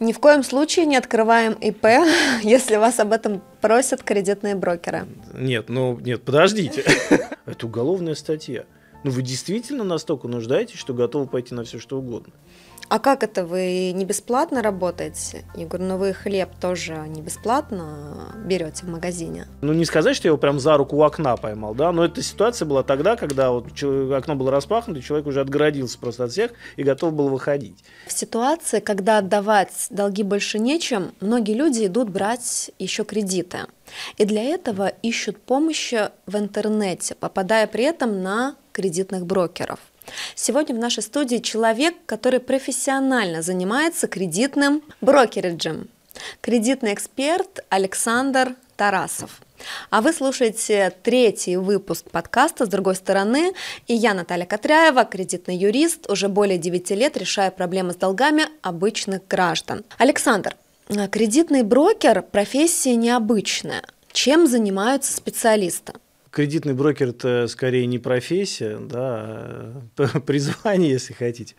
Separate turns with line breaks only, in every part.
Ни в коем случае не открываем ИП, если вас об этом просят кредитные брокеры.
Нет, ну нет, подождите. Это уголовная статья. Ну вы действительно настолько нуждаетесь, что готовы пойти на все что угодно
а как это вы не бесплатно работаете? Я говорю, ну вы хлеб тоже не бесплатно берете в магазине.
Ну не сказать, что я его прям за руку у окна поймал, да, но эта ситуация была тогда, когда вот окно было распахнуто, и человек уже отгородился просто от всех и готов был выходить.
В ситуации, когда отдавать долги больше нечем, многие люди идут брать еще кредиты. И для этого ищут помощи в интернете, попадая при этом на кредитных брокеров. Сегодня в нашей студии человек, который профессионально занимается кредитным брокериджем. Кредитный эксперт Александр Тарасов. А вы слушаете третий выпуск подкаста «С другой стороны». И я, Наталья Катряева, кредитный юрист, уже более 9 лет решая проблемы с долгами обычных граждан. Александр, кредитный брокер – профессия необычная. Чем занимаются специалисты?
кредитный брокер это скорее не профессия, да, а призвание, если хотите.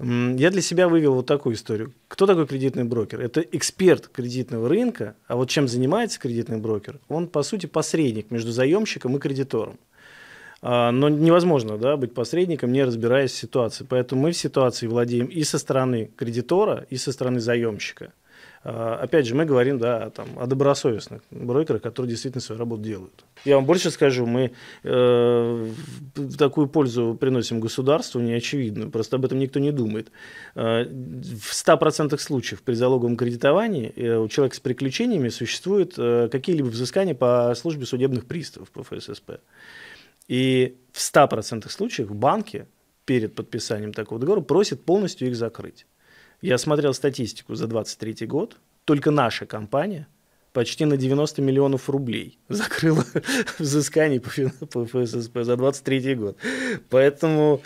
Я для себя вывел вот такую историю. Кто такой кредитный брокер? Это эксперт кредитного рынка, а вот чем занимается кредитный брокер? Он, по сути, посредник между заемщиком и кредитором. А, но невозможно да, быть посредником, не разбираясь в ситуации. Поэтому мы в ситуации владеем и со стороны кредитора, и со стороны заемщика – а, опять же, мы говорим да, там, о добросовестных брокерах, которые действительно свою работу делают. Я вам больше скажу, мы э, такую пользу приносим государству, неочевидно, просто об этом никто не думает. Э, в 100% случаев при залоговом кредитовании э, у человека с приключениями существуют э, какие-либо взыскания по службе судебных приставов по ФССП. И в 100% случаев банки перед подписанием такого договора просят полностью их закрыть. Я смотрел статистику за 23 год. Только наша компания почти на 90 миллионов рублей закрыла взысканий по, по ФССП за 23 год. Поэтому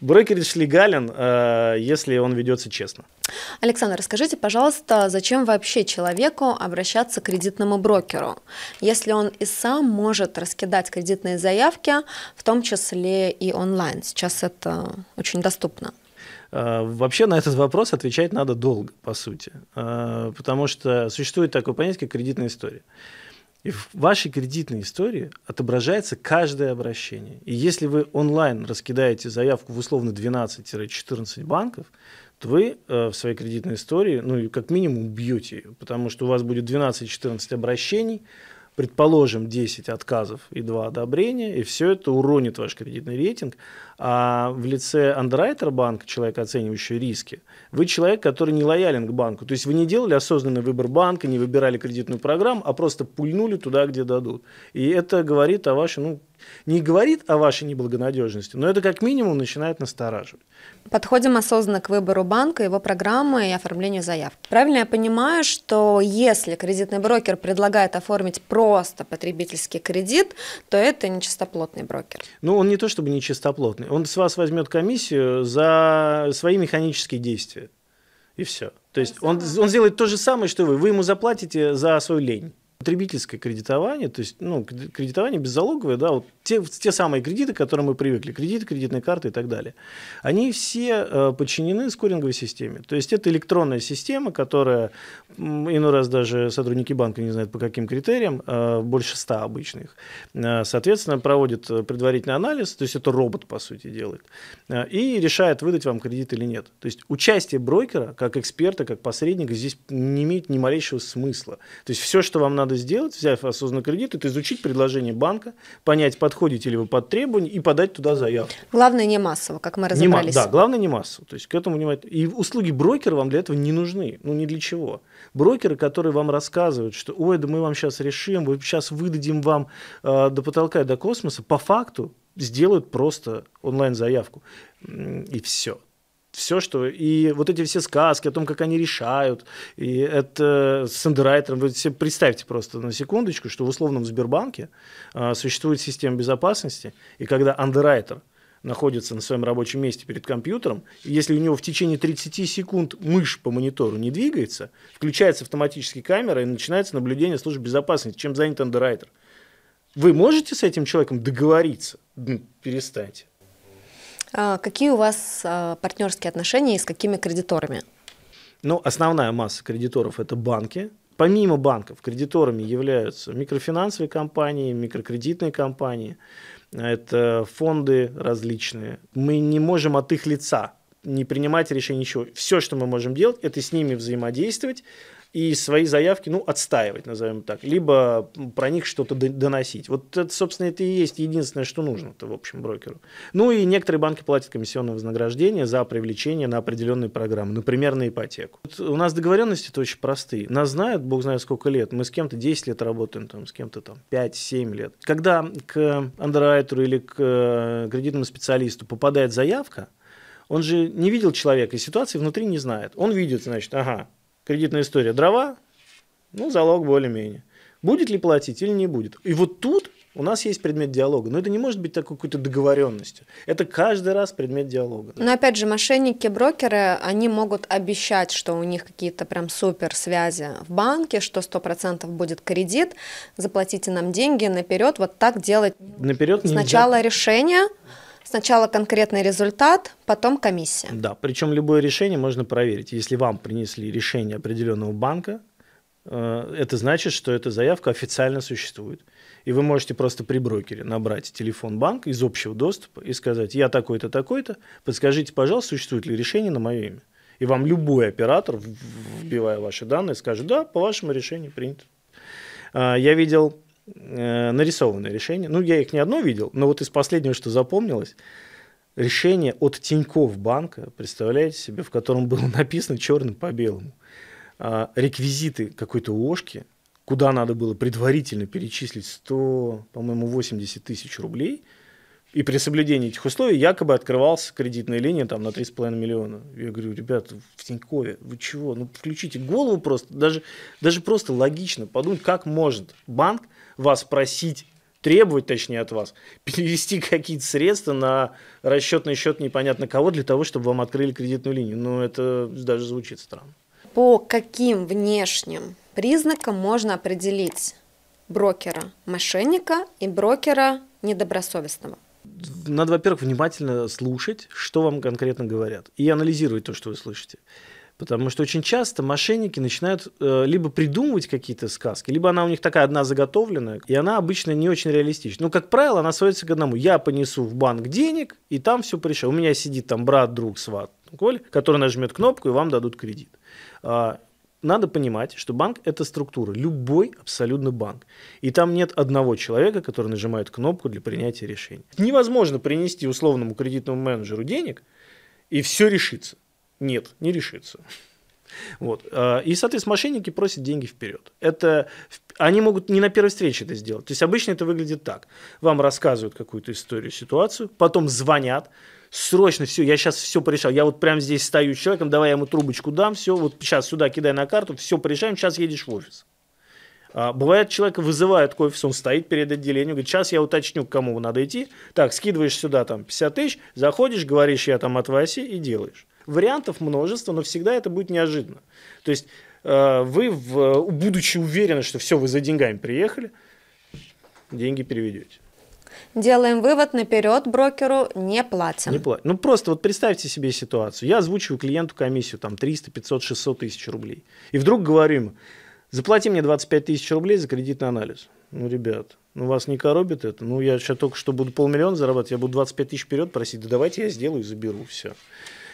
брокеридж легален, а, если он ведется честно.
Александр, расскажите, пожалуйста, зачем вообще человеку обращаться к кредитному брокеру, если он и сам может раскидать кредитные заявки, в том числе и онлайн? Сейчас это очень доступно.
Э, вообще на этот вопрос отвечать надо долго, по сути, э, потому что существует такое понятие, как кредитная история. И в вашей кредитной истории отображается каждое обращение. И если вы онлайн раскидаете заявку в условно 12-14 банков, то вы э, в своей кредитной истории, ну, и как минимум, бьете ее, потому что у вас будет 12-14 обращений, предположим, 10 отказов и 2 одобрения, и все это уронит ваш кредитный рейтинг. А в лице андеррайтера банка, человека, оценивающего риски, вы человек, который не лоялен к банку. То есть вы не делали осознанный выбор банка, не выбирали кредитную программу, а просто пульнули туда, где дадут. И это говорит о вашей ну, не говорит о вашей неблагонадежности, но это как минимум начинает настораживать.
Подходим осознанно к выбору банка, его программы и оформлению заявки. Правильно я понимаю, что если кредитный брокер предлагает оформить просто потребительский кредит, то это нечистоплотный брокер?
Ну, он не то чтобы нечистоплотный, он с вас возьмет комиссию за свои механические действия. И все. То есть он, он сделает то же самое, что вы. Вы ему заплатите за свою лень потребительское кредитование, то есть ну, кредитование беззалоговое, да, вот те, те самые кредиты, к которым мы привыкли, кредиты, кредитные карты и так далее, они все э, подчинены скоринговой системе. То есть это электронная система, которая, иной раз даже сотрудники банка не знают по каким критериям, э, больше ста обычных, э, соответственно, проводит предварительный анализ, то есть это робот, по сути, делает, и решает, выдать вам кредит или нет. То есть участие брокера как эксперта, как посредника здесь не имеет ни малейшего смысла. То есть все, что вам надо надо сделать, взяв осознанный кредит, это изучить предложение банка, понять, подходите ли вы под требования и подать туда заявку.
Главное не массово, как мы разобрались. Не, да,
главное не массово. То есть к этому внимательно. И услуги брокера вам для этого не нужны. Ну, ни для чего. Брокеры, которые вам рассказывают, что ой, да мы вам сейчас решим, мы сейчас выдадим вам э, до потолка и до космоса, по факту сделают просто онлайн-заявку. И все все, что... И вот эти все сказки о том, как они решают, и это с андеррайтером. Вы себе представьте просто на секундочку, что в условном Сбербанке э, существует система безопасности, и когда андеррайтер находится на своем рабочем месте перед компьютером, и если у него в течение 30 секунд мышь по монитору не двигается, включается автоматически камера и начинается наблюдение службы безопасности, чем занят андеррайтер. Вы можете с этим человеком договориться? Перестаньте.
А, какие у вас а, партнерские отношения и с какими кредиторами?
Ну, основная масса кредиторов – это банки. Помимо банков, кредиторами являются микрофинансовые компании, микрокредитные компании, это фонды различные. Мы не можем от их лица не принимать решение ничего. Все, что мы можем делать, это с ними взаимодействовать, и свои заявки, ну, отстаивать, назовем так, либо про них что-то доносить. Вот это, собственно, это и есть единственное, что нужно, -то, в общем, брокеру. Ну и некоторые банки платят комиссионное вознаграждение за привлечение на определенные программы, например, на ипотеку. Вот у нас договоренности-то очень простые. Нас знают, бог знает сколько лет, мы с кем-то 10 лет работаем, там, с кем-то там 5-7 лет. Когда к андеррайтеру или к э, кредитному специалисту попадает заявка, он же не видел человека, и ситуации внутри не знает. Он видит, значит, ага, кредитная история. Дрова, ну, залог более-менее. Будет ли платить или не будет? И вот тут у нас есть предмет диалога, но это не может быть такой какой-то договоренностью. Это каждый раз предмет диалога.
Но опять же, мошенники, брокеры, они могут обещать, что у них какие-то прям супер связи в банке, что 100% будет кредит, заплатите нам деньги наперед, вот так делать.
Наперед Сначала нельзя.
решение, Сначала конкретный результат, потом комиссия.
Да, причем любое решение можно проверить. Если вам принесли решение определенного банка, э, это значит, что эта заявка официально существует. И вы можете просто при брокере набрать телефон банка из общего доступа и сказать, я такой-то, такой-то, подскажите, пожалуйста, существует ли решение на мое имя. И вам любой оператор, вбивая ваши данные, скажет, да, по вашему решению принято. А, я видел Э, нарисованное решение. Ну, я их не одно видел, но вот из последнего, что запомнилось, решение от Тиньков банка, представляете себе, в котором было написано черным по белому, а, реквизиты какой-то ложки, куда надо было предварительно перечислить 100, по-моему, 80 тысяч рублей – и при соблюдении этих условий якобы открывался кредитная линия там, на 3,5 миллиона. Я говорю, ребят, в Тинькове, вы чего? Ну, включите голову просто. Даже, даже просто логично подумать, как может банк вас просить требовать, точнее, от вас, перевести какие-то средства на расчетный счет непонятно кого для того, чтобы вам открыли кредитную линию. Ну, это даже звучит странно.
По каким внешним признакам можно определить брокера мошенника и брокера недобросовестного?
Надо, во-первых, внимательно слушать, что вам конкретно говорят, и анализировать то, что вы слышите. Потому что очень часто мошенники начинают э, либо придумывать какие-то сказки, либо она у них такая одна заготовленная, и она обычно не очень реалистична. Ну, как правило, она сводится к одному. Я понесу в банк денег, и там все пришел. У меня сидит там брат, друг, сват, Коль, который нажмет кнопку, и вам дадут кредит. А, надо понимать, что банк – это структура, любой абсолютно банк. И там нет одного человека, который нажимает кнопку для принятия решений. Невозможно принести условному кредитному менеджеру денег, и все решится. Нет, не решится. Вот. А, и, соответственно, мошенники просят деньги вперед. Это в они могут не на первой встрече это сделать. То есть обычно это выглядит так. Вам рассказывают какую-то историю, ситуацию, потом звонят, срочно все, я сейчас все порешал. Я вот прямо здесь стою с человеком, давай я ему трубочку дам, все, вот сейчас сюда кидай на карту, все порешаем, сейчас едешь в офис. А, бывает, человека вызывают к офису, он стоит перед отделением, говорит, сейчас я уточню, к кому надо идти. Так, скидываешь сюда там 50 тысяч, заходишь, говоришь, я там от Васи и делаешь. Вариантов множество, но всегда это будет неожиданно. То есть Э, вы, в, э, будучи уверены, что все, вы за деньгами приехали, деньги переведете.
Делаем вывод наперед, брокеру не платим. Не
платим. Ну просто вот представьте себе ситуацию. Я озвучиваю клиенту комиссию там 300, 500, 600 тысяч рублей. И вдруг говорю ему, заплати мне 25 тысяч рублей за кредитный анализ. Ну, ребят, ну вас не коробит это? Ну я сейчас только что буду полмиллиона зарабатывать, я буду 25 тысяч вперед просить, да давайте я сделаю и заберу все.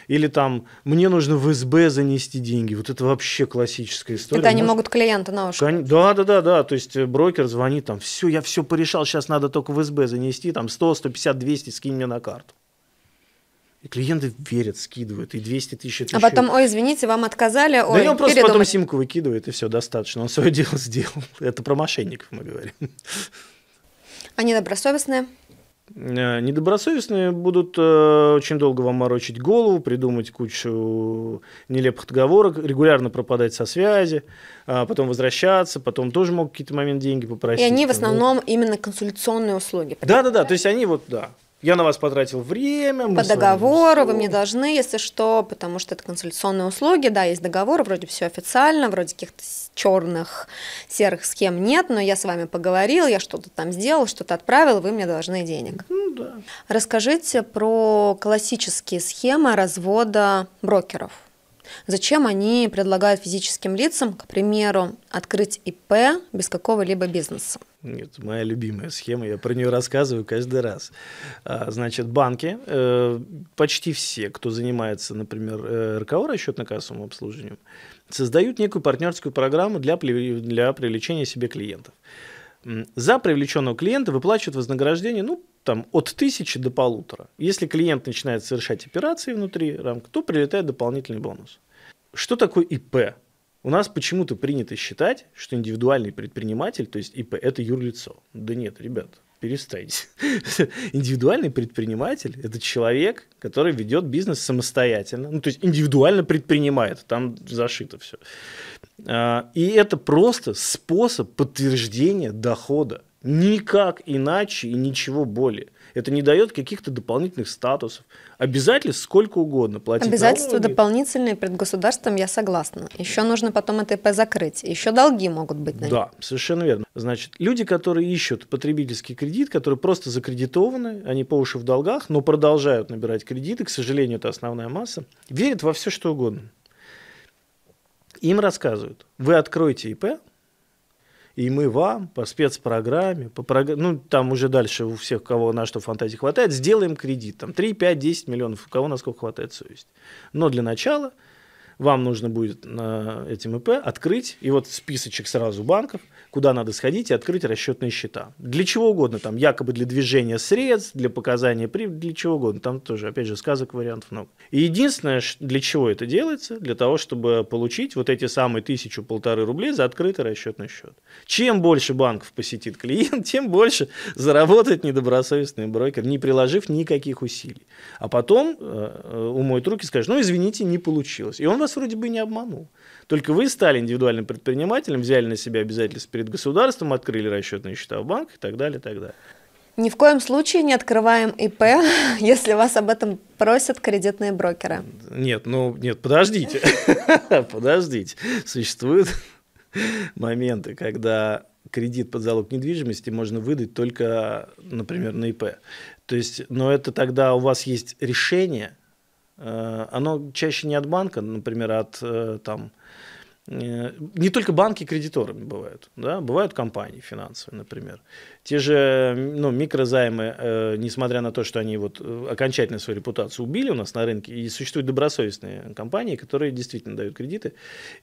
Или там, мне нужно в СБ занести деньги. Вот это вообще классическая история. Это они Может... могут
клиента на
уши. Да, да, да, да. То есть э, брокер звонит там, все, я все порешал, сейчас надо только в СБ занести, там 100, 150, 200, скинь мне на карту. И клиенты верят, скидывают, и 200 тысяч. Это а еще... потом, ой,
извините, вам отказали, да ой, Да он просто передумать. потом
симку выкидывает, и все, достаточно. Он свое дело сделал. Это про мошенников мы говорим.
Они добросовестные.
Э, недобросовестные будут э, очень долго вам морочить голову, придумать кучу нелепых договорок, регулярно пропадать со связи, а потом возвращаться, потом тоже могут какие-то моменты деньги попросить. И они в ну. основном
вот. именно консультационные услуги.
Да-да-да, то есть они вот, да, я на вас потратил время.
По договору вами... вы мне должны, если что, потому что это консультационные услуги, да, есть договор, вроде все официально, вроде каких-то черных, серых схем нет, но я с вами поговорил, я что-то там сделал, что-то отправил, вы мне должны денег. Ну да. Расскажите про классические схемы развода брокеров. Зачем они предлагают физическим лицам, к примеру, открыть ИП без какого-либо бизнеса?
Нет, моя любимая схема, я про нее рассказываю каждый раз. А, значит, банки, э, почти все, кто занимается, например, э, РКО, расчетно-кассовым обслуживанием, создают некую партнерскую программу для, для привлечения себе клиентов. За привлеченного клиента выплачивают вознаграждение, ну, там, от тысячи до полутора. Если клиент начинает совершать операции внутри рамки, то прилетает дополнительный бонус. Что такое ИП? У нас почему-то принято считать, что индивидуальный предприниматель, то есть ИП, это юрлицо. Да нет, ребят, перестаньте. Индивидуальный предприниматель – это человек, который ведет бизнес самостоятельно, ну, то есть индивидуально предпринимает, там зашито все. А, и это просто способ подтверждения дохода. Никак иначе и ничего более. Это не дает каких-то дополнительных статусов. Обязательств сколько угодно платить. Обязательства налоги.
дополнительные перед государством, я согласна. Еще нужно потом это ИП закрыть. Еще долги могут быть. На да,
совершенно верно. Значит, люди, которые ищут потребительский кредит, которые просто закредитованы, они по уши в долгах, но продолжают набирать кредиты, к сожалению, это основная масса, верят во все, что угодно. Им рассказывают, вы откроете ИП, и мы вам по спецпрограмме, по прогр... ну, там уже дальше у всех, кого на что фантазии хватает, сделаем кредит, там 3, 5, 10 миллионов, у кого на сколько хватает совесть. Но для начала вам нужно будет на этим ИП открыть, и вот списочек сразу банков – куда надо сходить и открыть расчетные счета. Для чего угодно, там якобы для движения средств, для показания прибыли, для чего угодно. Там тоже, опять же, сказок вариантов много. И единственное, для чего это делается, для того, чтобы получить вот эти самые тысячу-полторы рублей за открытый расчетный счет. Чем больше банков посетит клиент, тем больше заработает недобросовестный брокер, не приложив никаких усилий. А потом э, э умоет руки и скажет, ну, извините, не получилось. И он вас вроде бы не обманул. Только вы стали индивидуальным предпринимателем, взяли на себя обязательства перед государством, открыли расчетные счета в банк и так далее, и так далее.
Ни в коем случае не открываем ИП, если вас об этом просят кредитные брокеры.
Нет, ну нет, подождите. Подождите. Существуют моменты, когда кредит под залог недвижимости можно выдать только, например, на ИП. То есть, но это тогда у вас есть решение, э, оно чаще не от банка, например, а от э, там, Э, не только банки кредиторами бывают, да, бывают компании финансовые, например. Те же ну, микрозаймы, э, несмотря на то, что они вот э, окончательно свою репутацию убили у нас на рынке, и существуют добросовестные компании, которые действительно дают кредиты.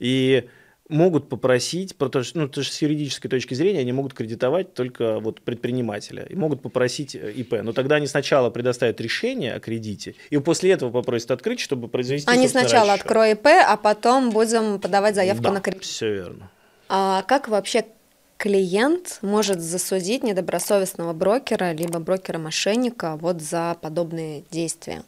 И могут попросить, потому что, ну, потому что с юридической точки зрения они могут кредитовать только вот предпринимателя, и могут попросить э, ИП. Но тогда они сначала предоставят решение о кредите, и после этого попросят открыть, чтобы произвести Они сначала откроют
ИП, а потом будем подавать заявку да, на кредит.
все верно.
А как вообще клиент может засудить недобросовестного брокера, либо брокера-мошенника вот за подобные действия?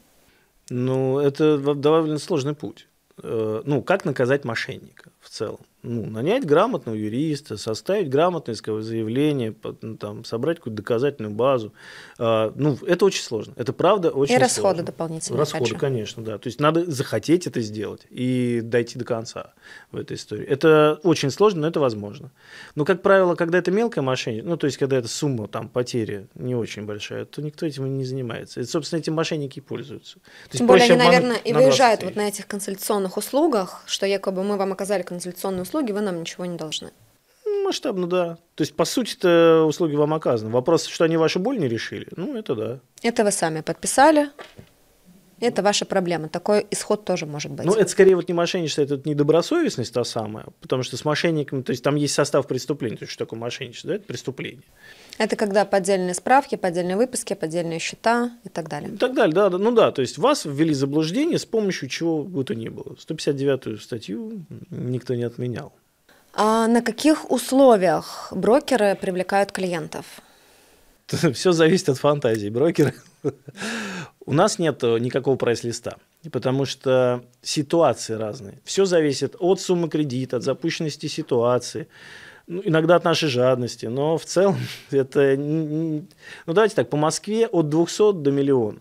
Ну, это довольно сложный путь. Э, ну, как наказать мошенника? в целом. Ну, нанять грамотного юриста, составить грамотное исковое заявление, ну, там, собрать какую-то доказательную базу. А, ну, это очень сложно. Это правда очень И сложно. расходы
дополнительные. Расходы, хочу.
конечно, да. То есть надо захотеть это сделать и дойти до конца в этой истории. Это очень сложно, но это возможно. Но, как правило, когда это мелкая мошенничество, ну, то есть, когда эта сумма там, потери не очень большая, то никто этим не занимается. И, собственно, эти мошенники и пользуются. То Тем более, они, наверное, и выезжают вот на
этих консультационных услугах, что якобы мы вам оказали консультационные услуги, вы нам ничего не должны. Ну, масштабно, да.
То есть, по сути это услуги вам оказаны. Вопрос, что они вашу боль не решили, ну, это да.
Это вы сами подписали, это ваша проблема. Такой исход тоже может быть. Ну, это
скорее вот не мошенничество, это вот недобросовестность та самая, потому что с мошенником, то есть там есть состав преступления, то есть что такое мошенничество, да, это преступление.
Это когда поддельные справки, поддельные выписки, поддельные счета и так далее. И
так далее, да, да, ну да, то есть вас ввели в заблуждение с помощью чего бы то ни было. 159-ю статью никто не отменял.
А на каких условиях брокеры привлекают клиентов?
все зависит от фантазии брокера. У нас нет э, никакого прайс-листа, потому что ситуации разные. Все зависит от суммы кредита, от запущенности ситуации, ну, иногда от нашей жадности, но в целом это... Ну, давайте так, по Москве от 200 до миллиона.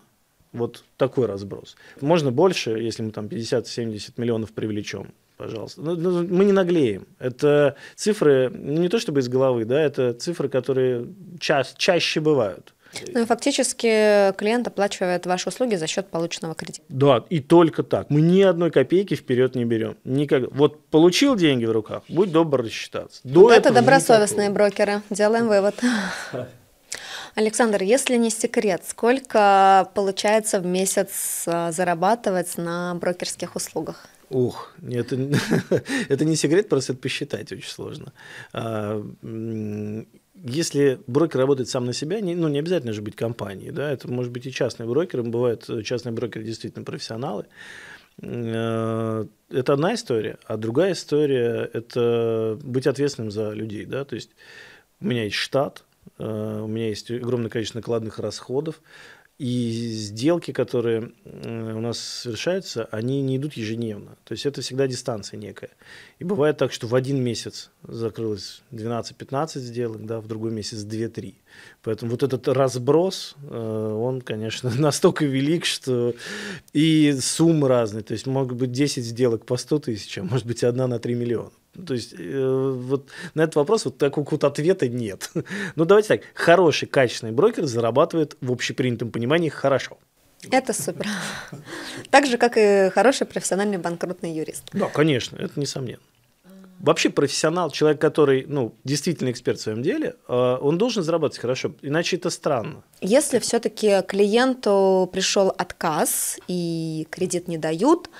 Вот такой разброс. Можно больше, если мы там 50-70 миллионов привлечем пожалуйста. Ну, ну, мы не наглеем. Это цифры ну, не то чтобы из головы, да, это цифры, которые ча чаще бывают.
Ну фактически клиент оплачивает ваши услуги за счет полученного кредита.
Да, и только так. Мы ни одной копейки вперед не берем. Никак. Вот получил деньги в руках, будь добр рассчитаться. До вот это добросовестные
никакого. брокеры. Делаем вывод. Александр, если не секрет, сколько получается в месяц а, зарабатывать на брокерских услугах?
Ух, это, это не секрет, просто это посчитать очень сложно. А, если брокер работает сам на себя, не, ну, не обязательно же быть компанией, да, это может быть и частный брокер, бывают э, частные брокеры действительно профессионалы. Э, это одна история, а другая история – это быть ответственным за людей, да, то есть у меня есть штат, э, у меня есть огромное количество накладных расходов, и сделки, которые э, у нас совершаются, они не идут ежедневно. То есть это всегда дистанция некая. И бывает так, что в один месяц закрылось 12-15 сделок, да, в другой месяц 2-3. Поэтому вот этот разброс, э, он, конечно, настолько велик, что и суммы разные. То есть могут быть 10 сделок по 100 тысяч, а может быть одна на 3 миллиона. Ну, то есть э, вот на этот вопрос вот такого вот ответа нет. ну давайте так, хороший, качественный брокер зарабатывает в общепринятом понимании хорошо.
Это супер. так же, как и хороший профессиональный банкротный юрист.
Да, конечно, это несомненно. Вообще профессионал, человек, который ну, действительно эксперт в своем деле, э, он должен зарабатывать хорошо, иначе это странно.
Если все-таки клиенту пришел отказ и кредит не дают,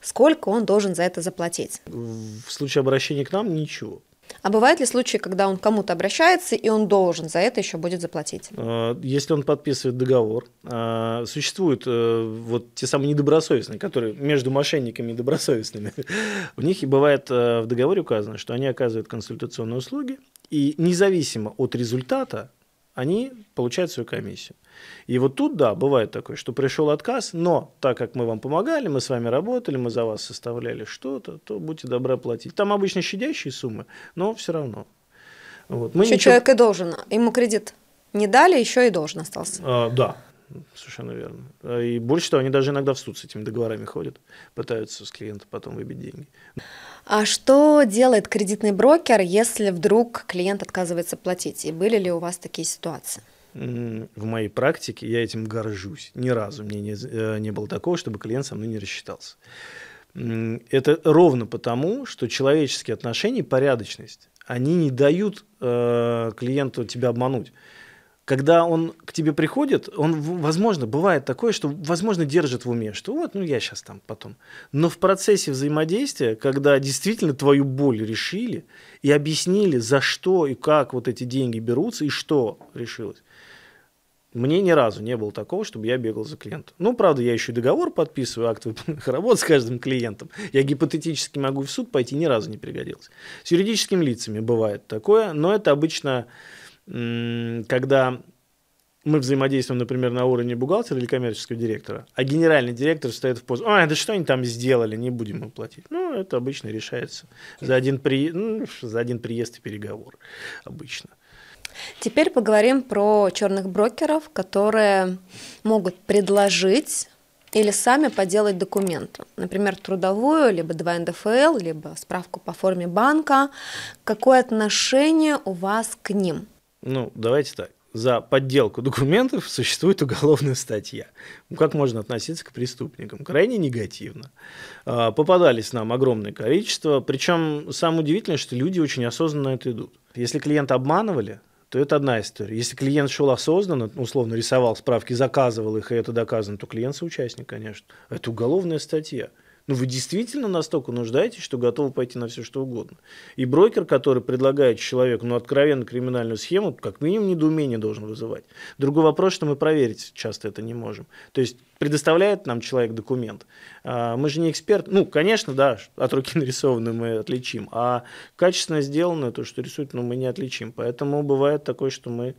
сколько он должен за это заплатить?
В случае обращения к нам ничего.
А бывают ли случаи, когда он кому-то обращается, и он должен за это еще будет заплатить?
А, если он подписывает договор, а, существуют э, вот те самые недобросовестные, которые между мошенниками и добросовестными, у них и бывает э, в договоре указано, что они оказывают консультационные услуги, и независимо от результата они получают свою комиссию. И вот тут, да, бывает такое, что пришел отказ, но так как мы вам помогали, мы с вами работали, мы за вас составляли что-то, то будьте добры платить. Там обычно щадящие суммы, но все равно. Вот. Мы еще ничего... человек
и должен, ему кредит не дали, еще и должен остался.
А, да, совершенно верно. А, и больше того, они даже иногда в суд с этими договорами ходят, пытаются с клиента потом выбить деньги.
А что делает кредитный брокер, если вдруг клиент отказывается платить? И были ли у вас такие ситуации?
В моей практике я этим горжусь. Ни разу мне не, э, не было такого, чтобы клиент со мной не рассчитался. Это ровно потому, что человеческие отношения, порядочность, они не дают э, клиенту тебя обмануть когда он к тебе приходит, он, возможно, бывает такое, что, возможно, держит в уме, что вот, ну я сейчас там потом. Но в процессе взаимодействия, когда действительно твою боль решили и объяснили, за что и как вот эти деньги берутся и что решилось, мне ни разу не было такого, чтобы я бегал за клиентом. Ну, правда, я еще и договор подписываю, акт работ с каждым клиентом. Я гипотетически могу в суд пойти, ни разу не пригодилось. С юридическими лицами бывает такое, но это обычно когда мы взаимодействуем, например, на уровне бухгалтера или коммерческого директора, а генеральный директор стоит в позу, а, да что они там сделали, не будем им платить. Ну, это обычно решается за один, при... ну, за один приезд и переговор обычно.
Теперь поговорим про черных брокеров, которые могут предложить или сами поделать документы, например, трудовую, либо 2 НДФЛ, либо справку по форме банка. Какое отношение у вас к ним?
Ну, давайте так. За подделку документов существует уголовная статья. Ну, как можно относиться к преступникам? Крайне негативно. А, попадались нам огромное количество. Причем самое удивительное, что люди очень осознанно это идут. Если клиента обманывали, то это одна история. Если клиент шел осознанно, ну, условно рисовал справки, заказывал их, и это доказано, то клиент соучастник, конечно. Это уголовная статья. Ну, вы действительно настолько нуждаетесь, что готовы пойти на все, что угодно. И брокер, который предлагает человеку, ну, откровенно криминальную схему, как минимум недоумение должен вызывать. Другой вопрос, что мы проверить часто это не можем. То есть предоставляет нам человек документ. А, мы же не эксперт. Ну, конечно, да, от руки нарисованную мы отличим, а качественно сделанное, то, что рисуют, ну, мы не отличим. Поэтому бывает такое, что мы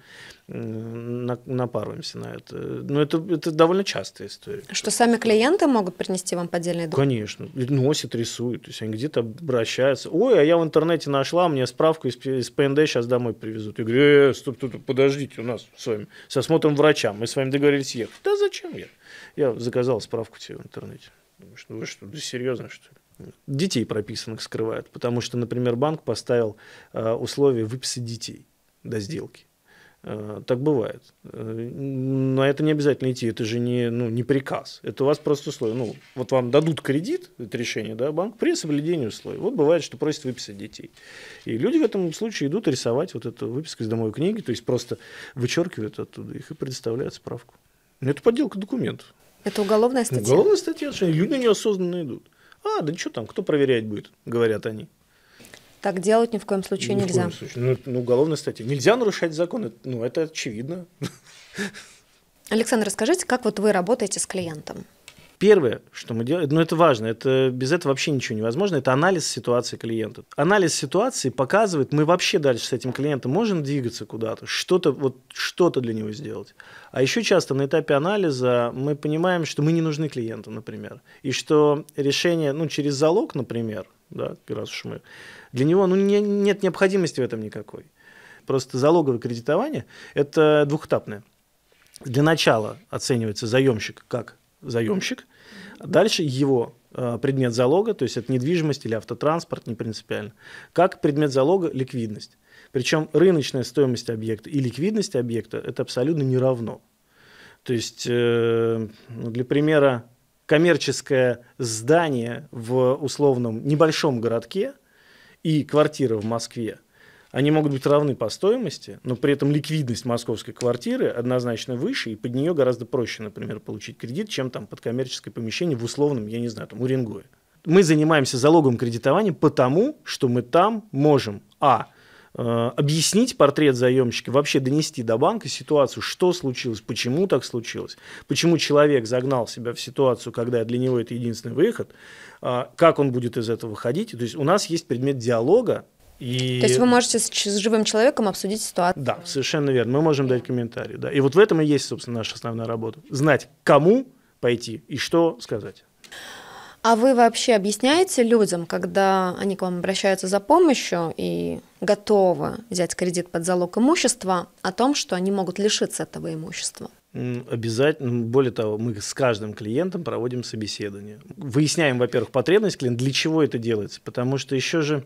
напаруемся на это. Но это, это довольно частая история.
Что сами клиенты могут принести вам поддельные документы?
Конечно. Носят, рисуют. То есть они где-то обращаются. Ой, а я в интернете нашла, мне справку из, из ПНД сейчас домой привезут. Я говорю, э, стоп, стоп, подождите, у нас с вами, со осмотром врача, мы с вами договорились ехать. Да зачем я? Я заказал справку тебе в интернете. Что, вы что, да серьезно, что ли? Детей прописанных скрывают, потому что, например, банк поставил э, условие выписи детей до сделки. Э, так бывает. Э, на это не обязательно идти, это же не, ну, не приказ. Это у вас просто условие. Ну, вот вам дадут кредит, это решение, да, банк, при соблюдении условий. Вот бывает, что просят выписать детей. И люди в этом случае идут рисовать вот эту выписку из домовой книги, то есть просто вычеркивают оттуда их и предоставляют справку. Ну, это подделка документов. Это уголовная статья? Уголовная статья, что люди неосознанно идут. А, да что там, кто проверять будет, говорят они.
Так делать ни в коем случае ни нельзя. В коем
случае. Ну, ну, уголовная статья. Нельзя нарушать закон, ну это очевидно.
Александр, расскажите, как вот вы работаете с клиентом?
Первое, что мы делаем, ну это важно, это, без этого вообще ничего невозможно, это анализ ситуации клиента. Анализ ситуации показывает, мы вообще дальше с этим клиентом можем двигаться куда-то, что-то вот, что то для него сделать. А еще часто на этапе анализа мы понимаем, что мы не нужны клиенту, например, и что решение, ну через залог, например, да, раз уж мы, для него ну, не, нет необходимости в этом никакой. Просто залоговое кредитование – это двухэтапное. Для начала оценивается заемщик как заемщик. Дальше его э, предмет залога, то есть это недвижимость или автотранспорт, не принципиально. Как предмет залога – ликвидность. Причем рыночная стоимость объекта и ликвидность объекта – это абсолютно не равно. То есть, э, ну, для примера, коммерческое здание в условном небольшом городке и квартира в Москве – они могут быть равны по стоимости, но при этом ликвидность московской квартиры однозначно выше, и под нее гораздо проще, например, получить кредит, чем там под коммерческое помещение в условном, я не знаю, там, Уренгое. Мы занимаемся залогом кредитования потому, что мы там можем, а, э, объяснить портрет заемщика, вообще донести до банка ситуацию, что случилось, почему так случилось, почему человек загнал себя в ситуацию, когда для него это единственный выход, э, как он будет из этого выходить. То есть у нас есть предмет диалога и... То есть вы можете
с, с живым человеком обсудить ситуацию.
Да, совершенно верно. Мы можем дать комментарии, Да. И вот в этом и есть, собственно, наша основная работа. Знать, кому пойти и что сказать.
А вы вообще объясняете людям, когда они к вам обращаются за помощью и готовы взять кредит под залог имущества, о том, что они могут лишиться этого имущества?
Обязательно. Ну, более того, мы с каждым клиентом проводим собеседование. Выясняем, во-первых, потребность клиента, для чего это делается. Потому что еще же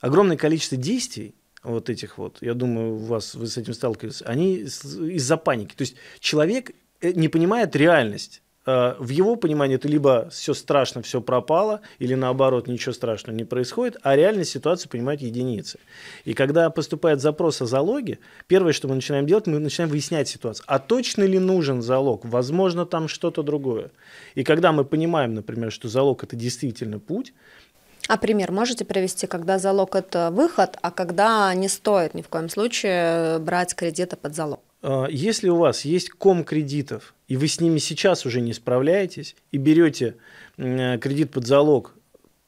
огромное количество действий, вот этих вот, я думаю, у вас вы с этим сталкивались, они из-за паники. То есть человек э, не понимает реальность. А в его понимании это либо все страшно, все пропало, или наоборот, ничего страшного не происходит, а реальность ситуации понимают единицы. И когда поступает запрос о залоге, первое, что мы начинаем делать, мы начинаем выяснять ситуацию. А точно ли нужен залог? Возможно, там что-то другое. И когда мы понимаем, например, что залог – это действительно путь,
а пример можете привести, когда залог – это выход, а когда не стоит ни в коем случае брать кредиты под залог?
А, если у вас есть ком кредитов, и вы с ними сейчас уже не справляетесь, и берете э, кредит под залог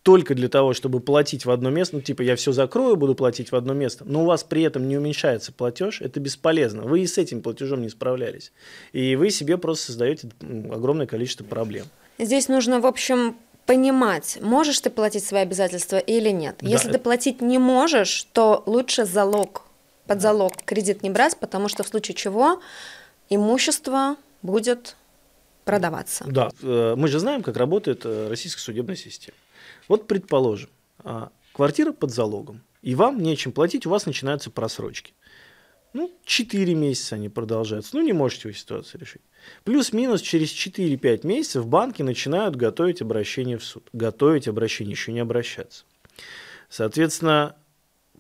только для того, чтобы платить в одно место, ну, типа, я все закрою, буду платить в одно место, но у вас при этом не уменьшается платеж, это бесполезно. Вы и с этим платежом не справлялись. И вы себе просто создаете огромное количество проблем.
Здесь нужно, в общем, понимать, можешь ты платить свои обязательства или нет. Да. Если ты платить не можешь, то лучше залог, под залог кредит не брать, потому что в случае чего имущество будет продаваться.
Да, э, мы же знаем, как работает э, российская судебная система. Вот предположим, а, квартира под залогом, и вам нечем платить, у вас начинаются просрочки. Ну, 4 месяца они продолжаются. Ну, не можете вы ситуацию решить. Плюс-минус через 4-5 месяцев банки начинают готовить обращение в суд. Готовить обращение, еще не обращаться. Соответственно,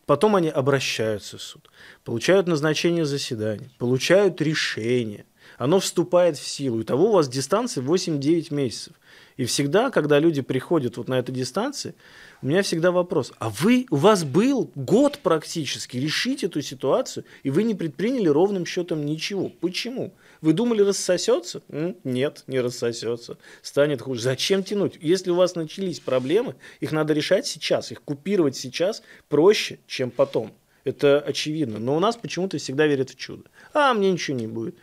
потом они обращаются в суд, получают назначение заседания, получают решение оно вступает в силу. Итого у вас дистанция 8-9 месяцев. И всегда, когда люди приходят вот на эту дистанции, у меня всегда вопрос, а вы, у вас был год практически решить эту ситуацию, и вы не предприняли ровным счетом ничего. Почему? Вы думали, рассосется? Нет, не рассосется. Станет хуже. Зачем тянуть? Если у вас начались проблемы, их надо решать сейчас, их купировать сейчас проще, чем потом. Это очевидно. Но у нас почему-то всегда верят в чудо. А, мне ничего не будет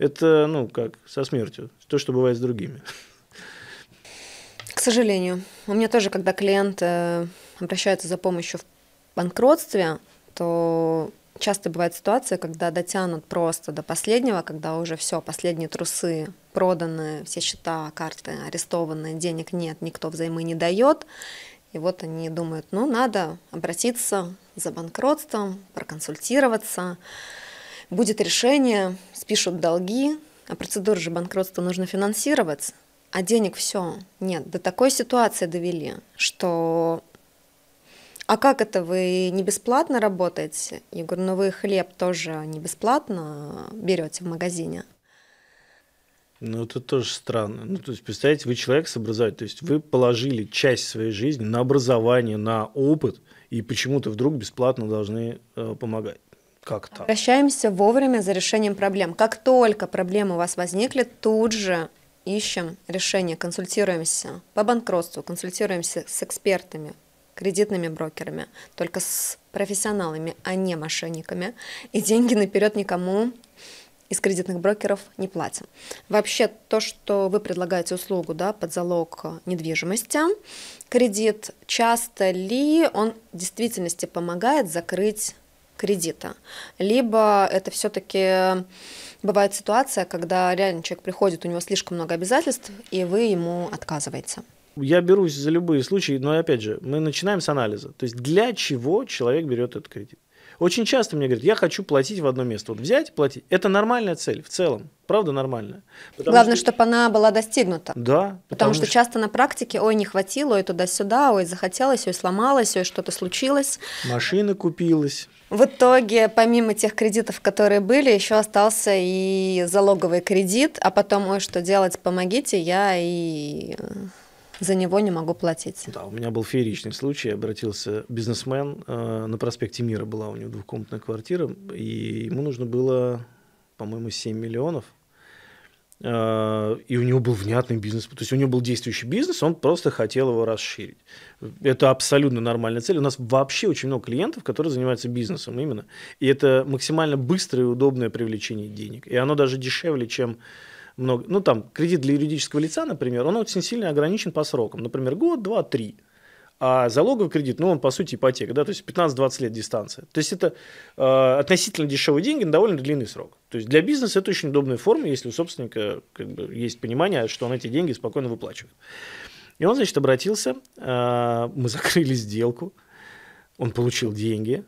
это, ну, как со смертью, то, что бывает с другими.
К сожалению. У меня тоже, когда клиент э, обращается за помощью в банкротстве, то часто бывает ситуация, когда дотянут просто до последнего, когда уже все, последние трусы проданы, все счета, карты арестованы, денег нет, никто взаймы не дает. И вот они думают, ну надо обратиться за банкротством, проконсультироваться. Будет решение, спишут долги, а процедуры же банкротства нужно финансировать, а денег все. Нет, до такой ситуации довели, что а как это вы не бесплатно работаете? Я говорю, ну вы хлеб тоже не бесплатно берете в магазине.
Ну, это тоже странно. Ну, то есть, представьте, вы человек с образованием, то есть вы положили часть своей жизни на образование, на опыт, и почему-то вдруг бесплатно должны э, помогать. Как так?
Обращаемся вовремя за решением проблем. Как только проблемы у вас возникли, тут же ищем решение, консультируемся по банкротству, консультируемся с экспертами, кредитными брокерами, только с профессионалами, а не мошенниками. И деньги наперед никому из кредитных брокеров не платим. Вообще то, что вы предлагаете услугу да, под залог недвижимости, кредит, часто ли он в действительности помогает закрыть кредита. Либо это все-таки э, бывает ситуация, когда реально человек приходит, у него слишком много обязательств, и вы ему отказываете.
Я берусь за любые случаи, но опять же, мы начинаем с анализа. То есть для чего человек берет этот кредит? Очень часто мне говорят, я хочу платить в одно место. Вот взять, платить. Это нормальная цель в целом. Правда нормальная. Потому Главное, что...
чтобы она была достигнута. Да. Потому, потому что, что часто на практике, ой, не хватило, ой, туда-сюда, ой, захотелось, ой, сломалось, ой, что-то случилось.
Машина купилась
в итоге, помимо тех кредитов, которые были, еще остался и залоговый кредит, а потом, ой, что делать, помогите, я и э, за него не могу платить. Да, у
меня был фееричный случай. Обратился бизнесмен. Э, на проспекте Мира была у него двухкомнатная квартира, и ему нужно было, по-моему, 7 миллионов – Э, и у него был внятный бизнес, то есть у него был действующий бизнес, он просто хотел его расширить. Это абсолютно нормальная цель. У нас вообще очень много клиентов, которые занимаются бизнесом именно, и это максимально быстрое и удобное привлечение денег, и оно даже дешевле, чем много, ну там кредит для юридического лица, например, он очень сильно ограничен по срокам, например, год, два, три – а залоговый кредит, ну, он, по сути, ипотека, да, то есть 15-20 лет дистанция. То есть это э, относительно дешевые деньги на довольно длинный срок. То есть для бизнеса это очень удобная форма, если у собственника как бы, есть понимание, что он эти деньги спокойно выплачивает. И он, значит, обратился, э, мы закрыли сделку, он получил деньги,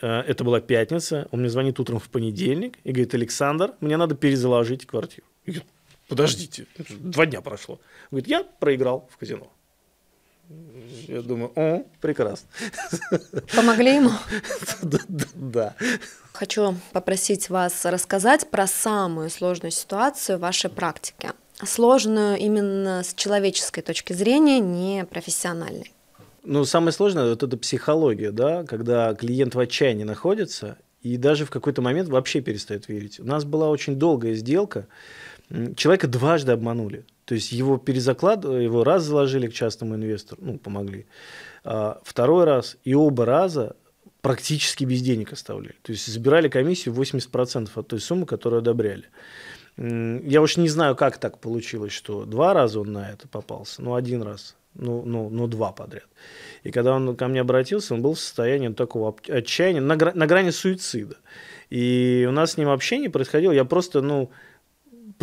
э, это была пятница, он мне звонит утром в понедельник и говорит, Александр, мне надо перезаложить квартиру. Я говорю, подождите, два дня прошло. Он говорит, я проиграл в казино. Я думаю, о, прекрасно. Помогли ему? Да.
Хочу попросить вас рассказать про самую сложную ситуацию в вашей практике. Сложную именно с человеческой точки зрения, не профессиональной.
Ну, самое сложное вот это психология, да, когда клиент в отчаянии находится и даже в какой-то момент вообще перестает верить. У нас была очень долгая сделка. Человека дважды обманули. То есть его перезаклад, его раз заложили к частному инвестору, ну, помогли. А второй раз и оба раза практически без денег оставляли. То есть забирали комиссию 80% от той суммы, которую одобряли. Я уж не знаю, как так получилось, что два раза он на это попался, ну один раз, ну, ну, ну два подряд. И когда он ко мне обратился, он был в состоянии такого отчаяния, на, гра на грани суицида. И у нас с ним общение происходило, я просто, ну,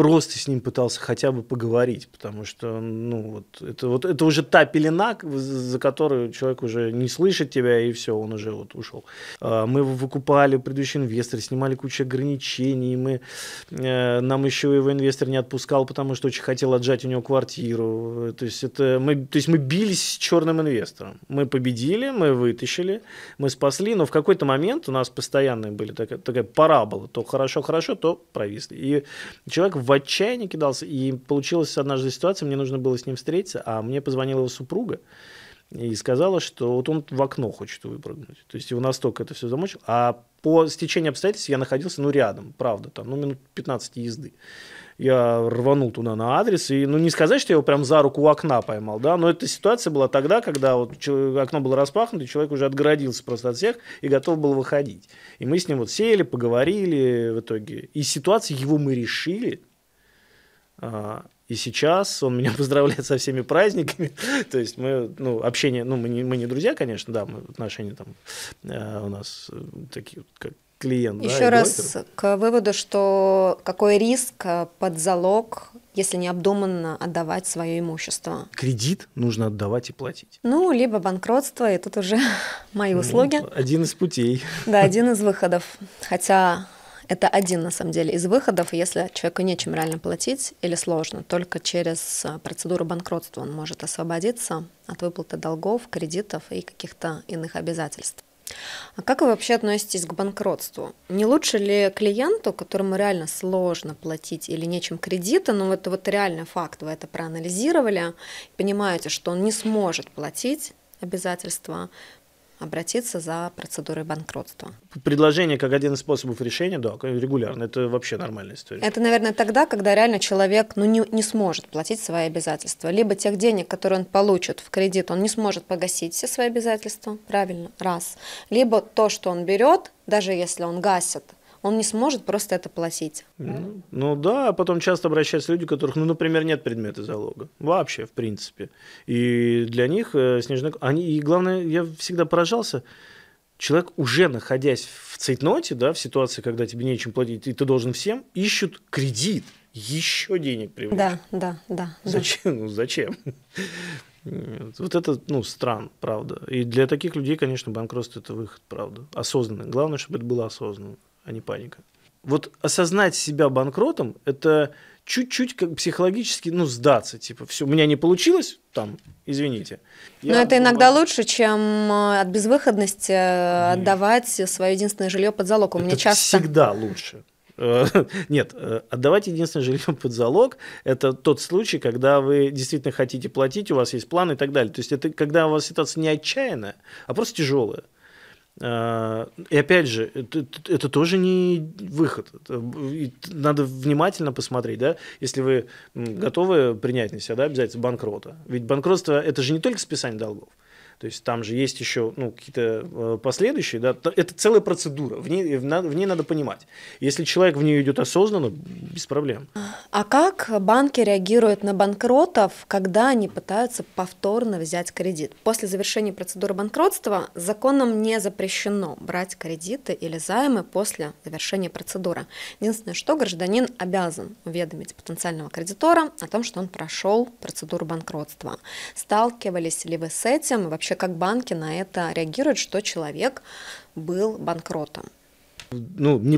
просто с ним пытался хотя бы поговорить, потому что, ну, вот это, вот это уже та пелена, за которую человек уже не слышит тебя, и все, он уже вот ушел. А, мы выкупали предыдущий инвестор, снимали кучу ограничений, мы, э, нам еще его инвестор не отпускал, потому что очень хотел отжать у него квартиру. То есть, это мы, то есть мы бились с черным инвестором. Мы победили, мы вытащили, мы спасли, но в какой-то момент у нас постоянные были такая, такая парабола, то хорошо-хорошо, то провисли. И человек в в отчаяние кидался. И получилась однажды ситуация, мне нужно было с ним встретиться, а мне позвонила его супруга и сказала, что вот он в окно хочет выпрыгнуть. То есть его настолько это все замочило. А по стечению обстоятельств я находился, ну, рядом, правда, там, ну, минут 15 езды. Я рванул туда на адрес, и, ну, не сказать, что я его прям за руку у окна поймал, да, но эта ситуация была тогда, когда вот окно было распахнуто, и человек уже отгородился просто от всех и готов был выходить. И мы с ним вот сели, поговорили в итоге. И ситуацию его мы решили, а, и сейчас он меня поздравляет со всеми праздниками. То есть мы, ну, общение, ну, мы не, мы не друзья, конечно, да, мы отношения там э, у нас э, такие, как клиент. Еще да, раз блогер.
к выводу, что какой риск э, под залог, если необдуманно отдавать свое имущество?
Кредит нужно отдавать и платить.
Ну, либо банкротство, и тут уже мои ну, услуги.
один из путей.
Да, один из выходов. Хотя это один, на самом деле, из выходов, если человеку нечем реально платить или сложно. Только через э, процедуру банкротства он может освободиться от выплаты долгов, кредитов и каких-то иных обязательств. А как вы вообще относитесь к банкротству? Не лучше ли клиенту, которому реально сложно платить или нечем кредиты, но это вот реальный факт, вы это проанализировали, понимаете, что он не сможет платить обязательства, обратиться за процедурой банкротства.
Предложение как один из способов решения, да, регулярно, это вообще нормальная история. Это,
наверное, тогда, когда реально человек ну, не, не сможет платить свои обязательства. Либо тех денег, которые он получит в кредит, он не сможет погасить все свои обязательства, правильно, раз. Либо то, что он берет, даже если он гасит он не сможет просто это платить. Ну,
ну да, а потом часто обращаются люди, у которых, ну, например, нет предмета залога. Вообще, в принципе. И для них э, снежная... Они, и главное, я всегда поражался, человек, уже находясь в цейтноте, да, в ситуации, когда тебе нечем платить, и ты должен всем, ищут кредит, еще денег привлечь. Да,
да, да. Зачем?
Да. Ну, зачем? Вот это, ну, стран, правда. И для таких людей, конечно, банкротство – это выход, правда. Осознанно. Главное, чтобы это было осознанно а не паника. Вот осознать себя банкротом – это чуть-чуть как психологически, ну, сдаться, типа, все, у меня не получилось, там, извините. Но это иногда лучше,
чем э, от безвыходности э, Нет. отдавать свое единственное жилье под залог. У это меня часто
всегда лучше. Э, нет, отдавать единственное жилье под залог – это тот случай, когда вы действительно хотите платить, у вас есть план и так далее. То есть это когда у вас ситуация не отчаянная, а просто тяжелая. А, и опять же, это, это тоже не выход. надо внимательно посмотреть, да, если вы готовы принять на себя да, обязательно банкрота. Ведь банкротство – это же не только списание долгов. То есть там же есть еще ну, какие-то э, последующие, да, это целая процедура, в ней, в, ней надо понимать. Если человек в нее идет осознанно, без проблем.
А как банки реагируют на банкротов, когда они пытаются повторно взять кредит? После завершения процедуры банкротства законом не запрещено брать кредиты или займы после завершения процедуры. Единственное, что гражданин обязан уведомить потенциального кредитора о том, что он прошел процедуру банкротства. Сталкивались ли вы с этим? Вообще вообще как банки на это реагируют, что человек был банкротом?
Ну, не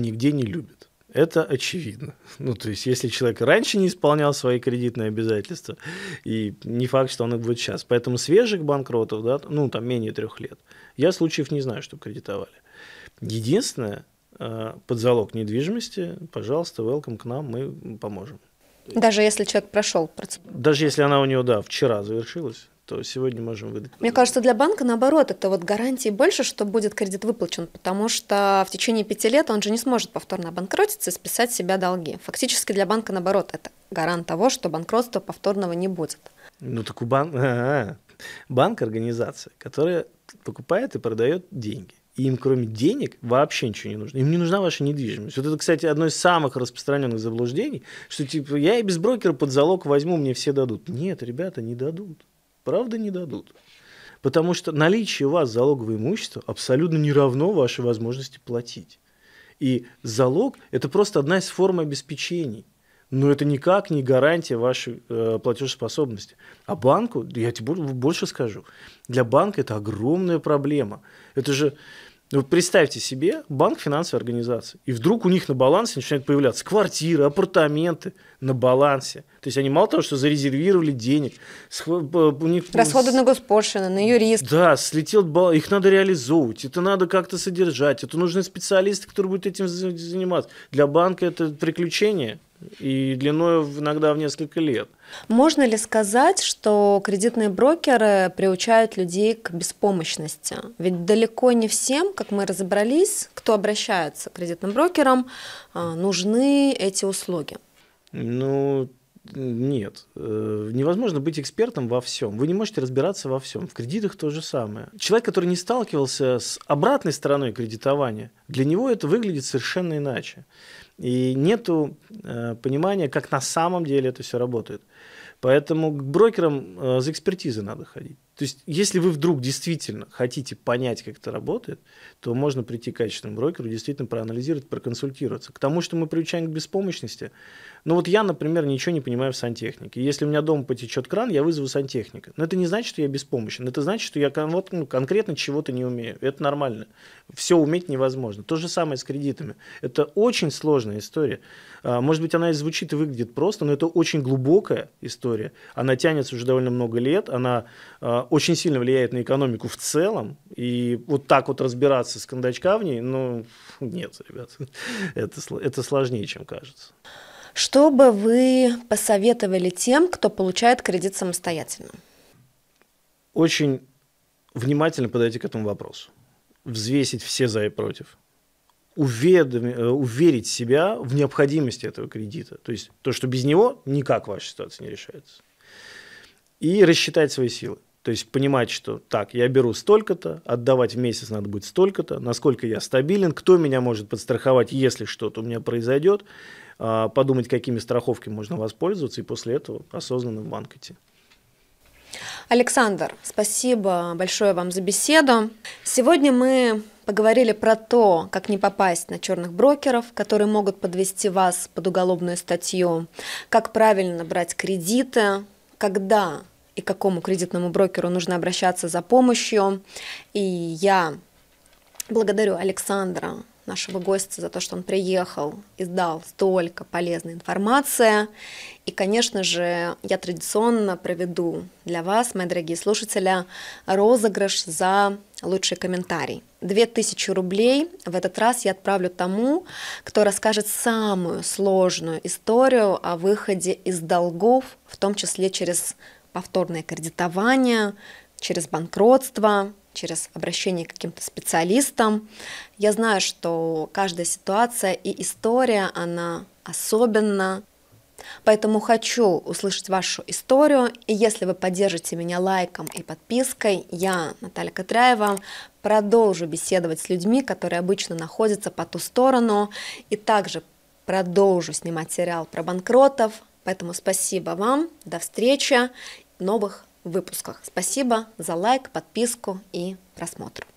нигде не любят. Это очевидно. Ну, то есть, если человек раньше не исполнял свои кредитные обязательства, и не факт, что он их будет сейчас. Поэтому свежих банкротов, да, ну, там менее трех лет, я случаев не знаю, что кредитовали. Единственное, э, под залог недвижимости, пожалуйста, welcome к нам, мы поможем.
Даже если человек прошел процедуру?
Даже если она у него, да, вчера завершилась, что сегодня можем выдать.
Мне кажется, для банка наоборот, это вот гарантии больше, что будет кредит выплачен, потому что в течение пяти лет он же не сможет повторно обанкротиться и списать себя долги. Фактически для банка наоборот, это гарант того, что банкротства повторного не будет.
Ну так у банка... А-а-а. Банк – организация, которая покупает и продает деньги и им кроме денег вообще ничего не нужно. Им не нужна ваша недвижимость. Вот это, кстати, одно из самых распространенных заблуждений, что типа я и без брокера под залог возьму, мне все дадут. Нет, ребята, не дадут правда не дадут. Потому что наличие у вас залогового имущества абсолютно не равно вашей возможности платить. И залог – это просто одна из форм обеспечений. Но это никак не гарантия вашей э, платежеспособности. А банку, я тебе больше скажу, для банка это огромная проблема. Это же, ну, вот представьте себе банк финансовой организации, и вдруг у них на балансе начинают появляться квартиры, апартаменты на балансе. То есть они мало того, что зарезервировали денег, э, у них... Расходы на
госпошлины, на юрист.
Да, слетел баланс, их надо реализовывать, это надо как-то содержать, это нужны специалисты, которые будут этим заниматься. Для банка это приключение – и длиной иногда в несколько лет.
Можно ли сказать, что кредитные брокеры приучают людей к беспомощности? Ведь далеко не всем, как мы разобрались, кто обращается к кредитным брокерам, а, нужны эти услуги.
Ну, нет. Э, невозможно быть экспертом во всем. Вы не можете разбираться во всем. В кредитах то же самое. Человек, который не сталкивался с обратной стороной кредитования, для него это выглядит совершенно иначе. И нет э, понимания, как на самом деле это все работает. Поэтому к брокерам э, за экспертизой надо ходить. То есть, если вы вдруг действительно хотите понять, как это работает, то можно прийти к качественному брокеру, действительно проанализировать, проконсультироваться. К тому, что мы приучаем к беспомощности, ну вот я, например, ничего не понимаю в сантехнике. Если у меня дома потечет кран, я вызову сантехника. Но это не значит, что я беспомощен. Это значит, что я вот, ну, конкретно чего-то не умею. Это нормально. Все уметь невозможно. То же самое с кредитами. Это очень сложная история. А, может быть, она и звучит и выглядит просто, но это очень глубокая история. Она тянется уже довольно много лет. Она а, очень сильно влияет на экономику в целом. И вот так вот разбираться с кондачка в ней, ну, нет, ребят, это, это сложнее, чем кажется.
Что бы вы посоветовали тем, кто получает кредит самостоятельно?
Очень внимательно подойти к этому вопросу. Взвесить все за и против. Уведоми, э, уверить себя в необходимости этого кредита. То есть то, что без него никак ваша ситуация не решается. И рассчитать свои силы. То есть понимать, что так, я беру столько-то, отдавать в месяц надо будет столько-то, насколько я стабилен, кто меня может подстраховать, если что-то у меня произойдет. А, подумать, какими страховками можно воспользоваться, и после этого осознанно в банк идти.
Александр, спасибо большое вам за беседу. Сегодня мы поговорили про то, как не попасть на черных брокеров, которые могут подвести вас под уголовную статью, как правильно брать кредиты, когда и какому кредитному брокеру нужно обращаться за помощью. И я благодарю Александра нашего гостя за то, что он приехал и сдал столько полезной информации. И, конечно же, я традиционно проведу для вас, мои дорогие слушатели, розыгрыш за лучший комментарий. 2000 рублей в этот раз я отправлю тому, кто расскажет самую сложную историю о выходе из долгов, в том числе через повторное кредитование, через банкротство, через обращение к каким-то специалистам. Я знаю, что каждая ситуация и история, она особенна. Поэтому хочу услышать вашу историю. И если вы поддержите меня лайком и подпиской, я, Наталья Катряева, продолжу беседовать с людьми, которые обычно находятся по ту сторону, и также продолжу снимать сериал про банкротов. Поэтому спасибо вам, до встречи, новых выпусках. Спасибо за лайк, подписку и просмотр.